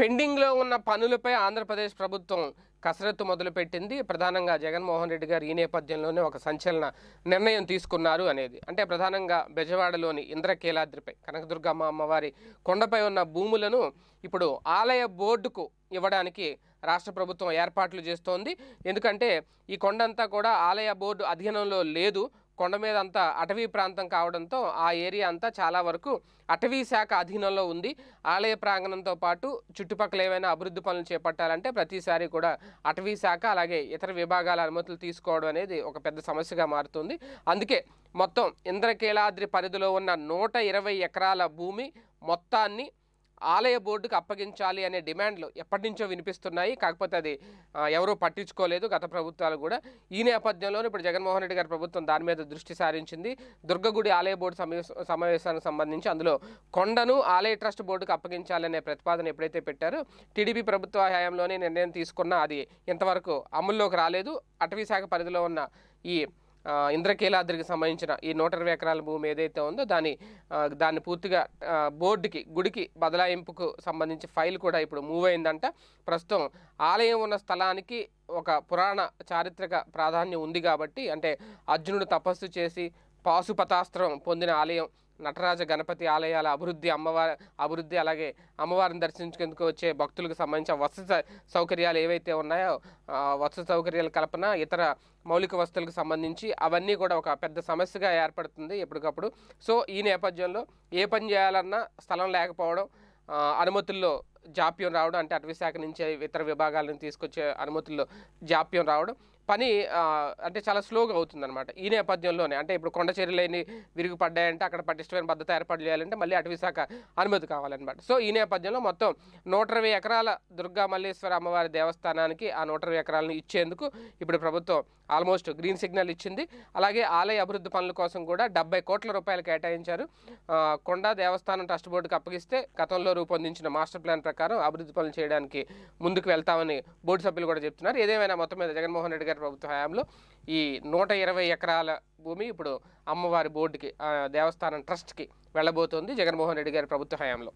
పెండింగ్లో ఉన్న పనులపై ఆంధ్రప్రదేశ్ ప్రభుత్వం కసరత్తు మొదలుపెట్టింది ప్రధానంగా జగన్మోహన్ రెడ్డి గారు ఈ నేపథ్యంలోనే ఒక సంచలన నిర్ణయం తీసుకున్నారు అనేది అంటే ప్రధానంగా బెజవాడలోని ఇంద్రకీలాద్రిపై కనకదుర్గమ్మ అమ్మవారి కొండపై ఉన్న భూములను ఇప్పుడు ఆలయ బోర్డుకు ఇవ్వడానికి రాష్ట్ర ప్రభుత్వం ఏర్పాట్లు చేస్తోంది ఎందుకంటే ఈ కొండంతా కూడా ఆలయ బోర్డు అధీనంలో లేదు కొండ మీద అంతా అటవీ ప్రాంతం కావడంతో ఆ ఏరియా అంతా చాలా వరకు అటవీ శాఖ అధీనంలో ఉంది ఆలయ ప్రాంగణంతో పాటు చుట్టుపక్కల ఏవైనా అభివృద్ధి పనులు చేపట్టాలంటే ప్రతిసారి కూడా అటవీ శాఖ అలాగే ఇతర విభాగాల అనుమతులు తీసుకోవడం అనేది ఒక పెద్ద సమస్యగా మారుతుంది అందుకే మొత్తం ఇంద్రకీలాద్రి పరిధిలో ఉన్న నూట ఎకరాల భూమి మొత్తాన్ని ఆలయ బోర్డుకు అప్పగించాలి అనే డిమాండ్లు ఎప్పటి నుంచో వినిపిస్తున్నాయి కాకపోతే అది ఎవరూ పట్టించుకోలేదు గత ప్రభుత్వాలు కూడా ఈ నేపథ్యంలో ఇప్పుడు జగన్మోహన్ రెడ్డి గారి ప్రభుత్వం దాని మీద దృష్టి సారించింది దుర్గగుడి ఆలయ బోర్డు సమావేశానికి సంబంధించి అందులో కొండను ఆలయ ట్రస్ట్ బోర్డుకు అప్పగించాలనే ప్రతిపాదన ఎప్పుడైతే పెట్టారో టీడీపీ ప్రభుత్వ హయాంలోనే నిర్ణయం తీసుకున్నా అది ఇంతవరకు అమల్లోకి రాలేదు అటవీ శాఖ పరిధిలో ఉన్న ఈ ఇంద్రకీలాద్రికి సంబంధించిన ఈ నూట ఇరవై ఎకరాల భూమి ఏదైతే ఉందో దాని దాన్ని పూర్తిగా బోర్డుకి గుడికి బదలాయింపుకు సంబంధించి ఫైల్ కూడా ఇప్పుడు మూవ్ అయిందంట ప్రస్తుతం ఆలయం ఉన్న స్థలానికి ఒక పురాణ చారిత్రక ప్రాధాన్యం ఉంది కాబట్టి అంటే అర్జునుడు తపస్సు చేసి పాశుపతాస్త్రం పొందిన ఆలయం నటరాజ గణపతి ఆలయాల అభివృద్ధి అమ్మవారి అభివృద్ధి అలాగే అమ్మవారిని దర్శించుకుందుకు వచ్చే భక్తులకు సంబంధించిన వసతి సౌకర్యాలు ఏవైతే ఉన్నాయో వసతి సౌకర్యాల కల్పన ఇతర మౌలిక వస్తువులకు సంబంధించి అవన్నీ కూడా ఒక పెద్ద సమస్యగా ఏర్పడుతుంది ఎప్పటికప్పుడు సో ఈ నేపథ్యంలో ఏ పని చేయాలన్నా స్థలం లేకపోవడం అనుమతుల్లో జాప్యం రావడం అంటే అటవీ శాఖ నుంచి ఇతర విభాగాలను తీసుకొచ్చే అనుమతుల్లో జాప్యం రావడం పని అంటే చాలా స్లోగా అవుతుందన్నమాట ఈ నేపథ్యంలోనే అంటే ఇప్పుడు కొండ చర్యలేని విరిగి పడ్డాయంటే అక్కడ పటిష్టమైన పద్ధతి ఏర్పాటు చేయాలంటే మళ్ళీ అటవీ శాఖ అనుమతి కావాలన్నమాట సో ఈ నేపథ్యంలో మొత్తం నూట ఇరవై ఎకరాల దుర్గా మల్లేశ్వర అమ్మవారి దేవస్థానానికి ఆ నూట ఇరవై ఎకరాలను ఇచ్చేందుకు ఇప్పుడు ప్రభుత్వం ఆల్మోస్ట్ గ్రీన్ సిగ్నల్ ఇచ్చింది అలాగే ఆలయ అభివృద్ధి పనుల కోసం కూడా డెబ్బై కోట్ల రూపాయలు కేటాయించారు కొండ దేవస్థానం ట్రస్ట్ బోర్డుకి అప్పగిస్తే గతంలో రూపొందించిన మాస్టర్ ప్లాన్ ప్రకారం అభివృద్ధి పనులు చేయడానికి ముందుకు వెళ్తామని బోర్డు సభ్యులు కూడా చెప్తున్నారు ఏదేమైనా మొత్తం మీద జగన్మోహన్ రెడ్డి గారు కేసీఆర్ ప్రభుత్వ హయాంలో ఈ నూట ఇరవై ఎకరాల భూమి ఇప్పుడు అమ్మవారి బోర్డుకి దేవస్థానం ట్రస్ట్కి వెళ్ళబోతోంది జగన్మోహన్ రెడ్డి గారి ప్రభుత్వ హయాంలో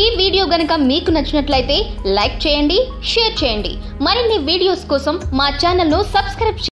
ఈ వీడియో గనక మీకు నచ్చినట్లయితే లైక్ చేయండి షేర్ చేయండి మరిన్ని వీడియోస్ కోసం మా ఛానల్ను సబ్స్క్రైబ్